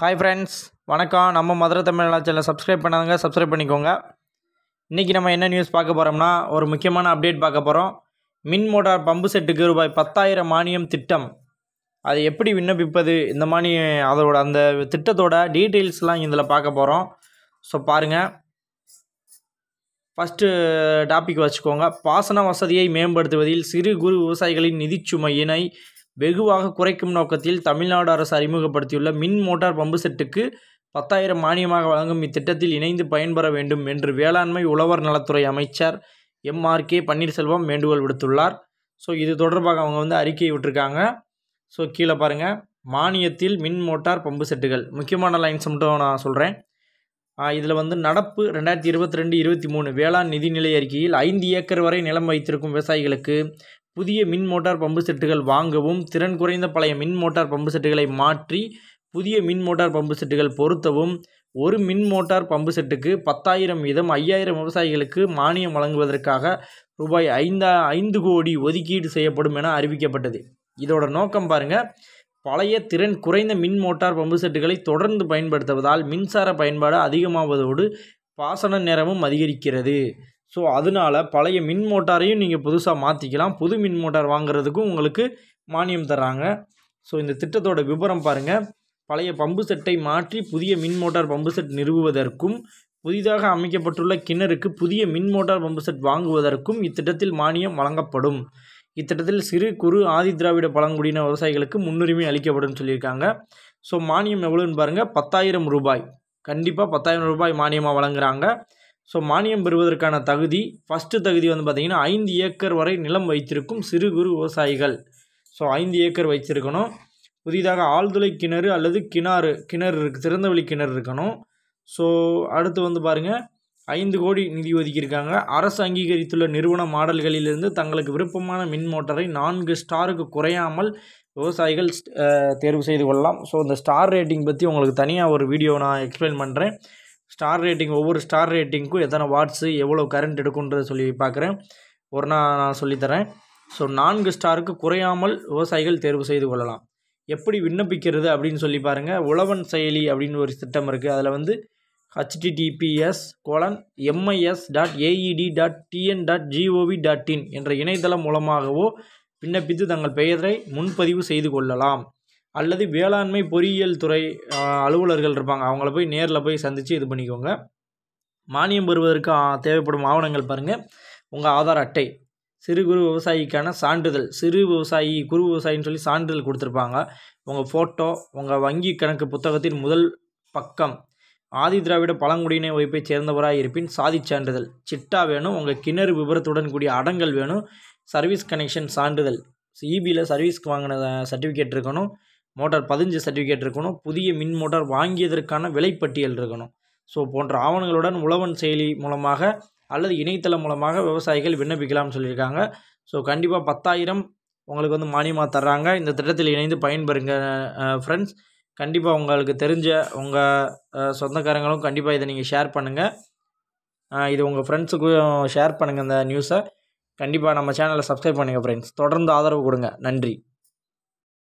hi friends வணக்கம் நம்ம மதுரை தமிழ் சேனலை சப்ஸ்கிரைப் பண்ணாதங்க சப்ஸ்கிரைப் பண்ணிக்கோங்க இன்றைக்கி நம்ம என்ன நியூஸ் பார்க்க போகிறோம்னா ஒரு முக்கியமான அப்டேட் பார்க்க போகிறோம் மின் மோட்டார் பம்பு செட்டுக்கு ரூபாய் பத்தாயிரம் மானியம் திட்டம் அது எப்படி விண்ணப்பிப்பது இந்த மாதிரி அதோட அந்த திட்டத்தோட டீட்டெயில்ஸ்லாம் இதில் பார்க்க போகிறோம் ஸோ பாருங்கள் ஃபஸ்ட்டு டாபிக் வச்சுக்கோங்க பாசன வசதியை மேம்படுத்துவதில் சிறு குறு விவசாயிகளின் நிதிச்சுமையினை வெகுவாக குறைக்கும் நோக்கத்தில் தமிழ்நாடு அரசு அறிமுகப்படுத்தியுள்ள மின் மோட்டார் பம்பு செட்டுக்கு பத்தாயிரம் மானியமாக வழங்கும் இத்திட்டத்தில் இணைந்து பயன்பெற வேண்டும் என்று வேளாண்மை உழவர் நலத்துறை அமைச்சர் எம் ஆர் கே பன்னீர்செல்வம் வேண்டுகோள் விடுத்துள்ளார் ஸோ இது தொடர்பாக அவங்க வந்து அறிக்கை விட்டுருக்காங்க ஸோ கீழே பாருங்கள் மானியத்தில் மின் மோட்டார் பம்பு செட்டுகள் முக்கியமான லைன்ஸ் மட்டும் நான் சொல்கிறேன் இதில் வந்து நடப்பு ரெண்டாயிரத்தி இருபத்தி ரெண்டு இருபத்தி மூணு வேளாண் நிதிநிலை அறிக்கையில் ஐந்து ஏக்கர் வரை நிலம் வைத்திருக்கும் விவசாயிகளுக்கு புதிய மின் மோட்டார் பம்பு செட்டுகள் வாங்கவும் திறன் குறைந்த பழைய மின் மோட்டார் பம்பு செட்டுகளை மாற்றி புதிய மின் மோட்டார் பம்பு செட்டுகள் பொருத்தவும் ஒரு மின் மோட்டார் பம்பு செட்டுக்கு பத்தாயிரம் வீதம் ஐயாயிரம் விவசாயிகளுக்கு மானியம் வழங்குவதற்காக ரூபாய் ஐந்தா ஐந்து கோடி ஒதுக்கீடு செய்யப்படும் என அறிவிக்கப்பட்டது இதோட நோக்கம் பாருங்கள் பழைய திறன் குறைந்த மின் மோட்டார் பம்பு செட்டுகளை தொடர்ந்து பயன்படுத்துவதால் மின்சார பயன்பாடு அதிகமாவதோடு பாசன நேரமும் அதிகரிக்கிறது ஸோ அதனால் பழைய மின் மோட்டாரையும் நீங்கள் புதுசாக மாற்றிக்கலாம் புது மின் மோட்டார் வாங்குறதுக்கும் உங்களுக்கு மானியம் தராங்க ஸோ இந்த திட்டத்தோட விவரம் பாருங்கள் பழைய பம்பு செட்டை மாற்றி புதிய மின் மோட்டார் பம்பு செட் நிறுவுவதற்கும் புதிதாக அமைக்கப்பட்டுள்ள கிணறுக்கு புதிய மின் மோட்டார் பம்பு செட் வாங்குவதற்கும் இத்திட்டத்தில் மானியம் வழங்கப்படும் இத்திட்டத்தில் சிறு குறு ஆதி திராவிட பழங்குடியின விவசாயிகளுக்கு முன்னுரிமை அளிக்கப்படும் சொல்லியிருக்காங்க ஸோ மானியம் எவ்வளோன்னு பாருங்கள் பத்தாயிரம் ரூபாய் கண்டிப்பாக பத்தாயிரம் ரூபாய் மானியமாக வழங்குகிறாங்க ஸோ மானியம் பெறுவதற்கான தகுதி ஃபஸ்ட்டு தகுதி வந்து பார்த்திங்கன்னா ஐந்து ஏக்கர் வரை நிலம் வைத்திருக்கும் சிறு குறு விவசாயிகள் ஸோ ஐந்து ஏக்கர் வைத்திருக்கணும் புதிதாக ஆழ்துளை கிணறு அல்லது கிணறு கிணறு இருக்குது திறந்தவெளி கிணறு இருக்கணும் ஸோ அடுத்து வந்து பாருங்கள் ஐந்து கோடி நிதி ஒதுக்கியிருக்காங்க அரசு அங்கீகரித்துள்ள நிறுவன மாடல்களிலிருந்து தங்களுக்கு விருப்பமான மின் மோட்டரை நான்கு ஸ்டாருக்கு குறையாமல் விவசாயிகள் தேர்வு செய்து கொள்ளலாம் ஸோ இந்த ஸ்டார் ரேட்டிங் பற்றி உங்களுக்கு தனியாக ஒரு வீடியோ நான் எக்ஸ்பிளைன் பண்ணுறேன் ஸ்டார் ரேட்டிங் ஒவ்வொரு ஸ்டார் ரேட்டிங்க்கும் எத்தனை வாட்ஸு எவ்வளோ கரண்ட் எடுக்குன்றதை சொல்லி பார்க்குறேன் ஒரு நான் நான் சொல்லித்தரேன் ஸோ நான்கு ஸ்டாருக்கு குறையாமல் விவசாயிகள் தேர்வு செய்து கொள்ளலாம் எப்படி விண்ணப்பிக்கிறது அப்படின்னு சொல்லி பாருங்கள் உழவன் செயலி அப்படின்னு ஒரு திட்டம் இருக்குது அதில் வந்து HTTPS colon MIS dot AED dot TN dot GOV dot in என்ற இணையதளம் மூலமாகவோ விண்ணப்பித்து தங்கள் பெயரை முன்பதிவு செய்து கொள்ளலாம் அல்லது வேளாண்மை பொறியியல் துறை அலுவலர்கள் இருப்பாங்க அவங்கள போய் நேரில் போய் சந்தித்து இது பண்ணிக்கோங்க மானியம் பெறுவதற்கு தேவைப்படும் ஆவணங்கள் பாருங்கள் உங்கள் ஆதார் அட்டை சிறு குறு விவசாயிக்கான சான்றிதழ் சிறு விவசாயி குறு விவசாயின்னு சொல்லி சான்றிதழ் கொடுத்துருப்பாங்க உங்கள் ஃபோட்டோ உங்கள் வங்கி கணக்கு புத்தகத்தின் முதல் பக்கம் ஆதி திராவிட பழங்குடியினை வைப்பை சேர்ந்தவராக இருப்பின் சாதி சான்றிதழ் சிட்டா வேணும் உங்கள் கிணறு விபரத்துடன் கூடிய அடங்கல் வேணும் சர்வீஸ் கனெக்ஷன் சான்றிதழ் இபியில் சர்வீஸ்க்கு வாங்கின சர்டிஃபிகேட் இருக்கணும் மோட்டார் பதிஞ்ச சர்டிஃபிகேட் இருக்கணும் புதிய மின் மோட்டார் வாங்கியதற்கான விலைப்பட்டியல் இருக்கணும் ஸோ போன்ற ஆவணங்களுடன் உழவன் செயலி மூலமாக அல்லது இணையதளம் மூலமாக விவசாயிகள் விண்ணப்பிக்கலாம்னு சொல்லியிருக்காங்க ஸோ கண்டிப்பாக பத்தாயிரம் உங்களுக்கு வந்து மானியமாக தர்றாங்க இந்த திட்டத்தில் இணைந்து பயன்பெறுங்க ஃப்ரெண்ட்ஸ் கண்டிப்பாக உங்களுக்கு தெரிஞ்ச உங்கள் சொந்தக்காரங்களும் கண்டிப்பாக இதை நீங்கள் ஷேர் பண்ணுங்கள் இது உங்கள் ஃப்ரெண்ட்ஸுக்கும் ஷேர் பண்ணுங்கள் இந்த நியூஸை கண்டிப்பாக நம்ம சேனலை சப்ஸ்கிரைப் பண்ணுங்கள் ஃப்ரெண்ட்ஸ் தொடர்ந்து ஆதரவு கொடுங்க நன்றி